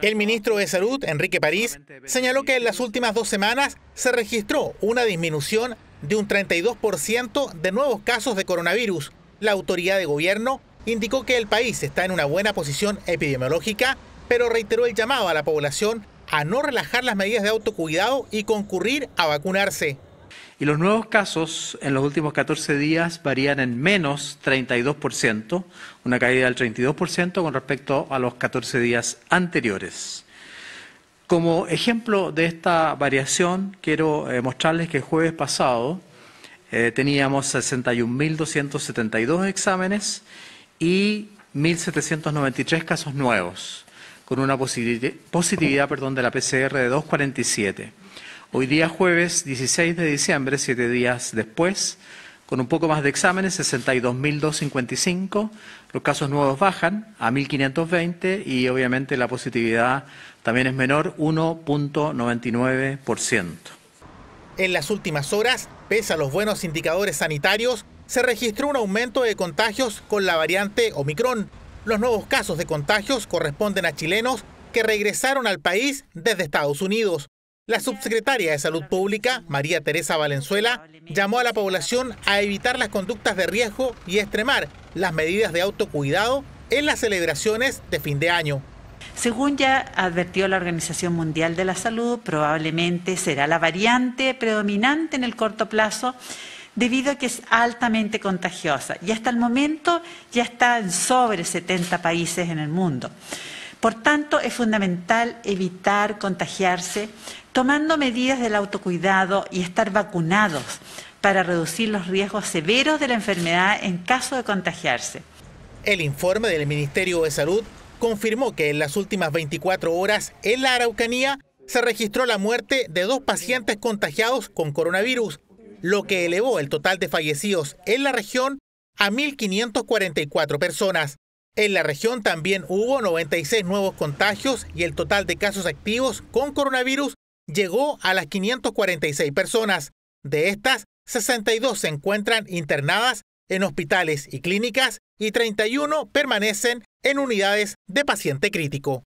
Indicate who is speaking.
Speaker 1: El ministro de Salud, Enrique París, señaló que en las últimas dos semanas se registró una disminución de un 32% de nuevos casos de coronavirus. La autoridad de gobierno indicó que el país está en una buena posición epidemiológica, pero reiteró el llamado a la población a no relajar las medidas de autocuidado y concurrir
Speaker 2: a vacunarse. Y los nuevos casos en los últimos 14 días varían en menos 32%, una caída del 32% con respecto a los 14 días anteriores. Como ejemplo de esta variación, quiero eh, mostrarles que el jueves pasado eh, teníamos 61.272 exámenes y 1.793 casos nuevos, con una positividad perdón, de la PCR de 247. Hoy día jueves 16 de diciembre, siete días después, con un poco más de exámenes, 62.255, los casos nuevos bajan a 1.520 y obviamente la positividad también es menor, 1.99%.
Speaker 1: En las últimas horas, pese a los buenos indicadores sanitarios, se registró un aumento de contagios con la variante Omicron. Los nuevos casos de contagios corresponden a chilenos que regresaron al país desde Estados Unidos. La subsecretaria de Salud Pública, María Teresa Valenzuela, llamó a la población a evitar las conductas de riesgo y extremar
Speaker 3: las medidas de autocuidado en las celebraciones de fin de año. Según ya advirtió la Organización Mundial de la Salud, probablemente será la variante predominante en el corto plazo debido a que es altamente contagiosa y hasta el momento ya está en sobre 70 países en el mundo. Por tanto, es fundamental evitar contagiarse tomando medidas del autocuidado y estar vacunados para reducir los riesgos severos de la enfermedad en caso de contagiarse.
Speaker 1: El informe del Ministerio de Salud confirmó que en las últimas 24 horas en la Araucanía se registró la muerte de dos pacientes contagiados con coronavirus, lo que elevó el total de fallecidos en la región a 1.544 personas. En la región también hubo 96 nuevos contagios y el total de casos activos con coronavirus llegó a las 546 personas. De estas, 62 se encuentran internadas en hospitales y clínicas y 31 permanecen en unidades de paciente crítico.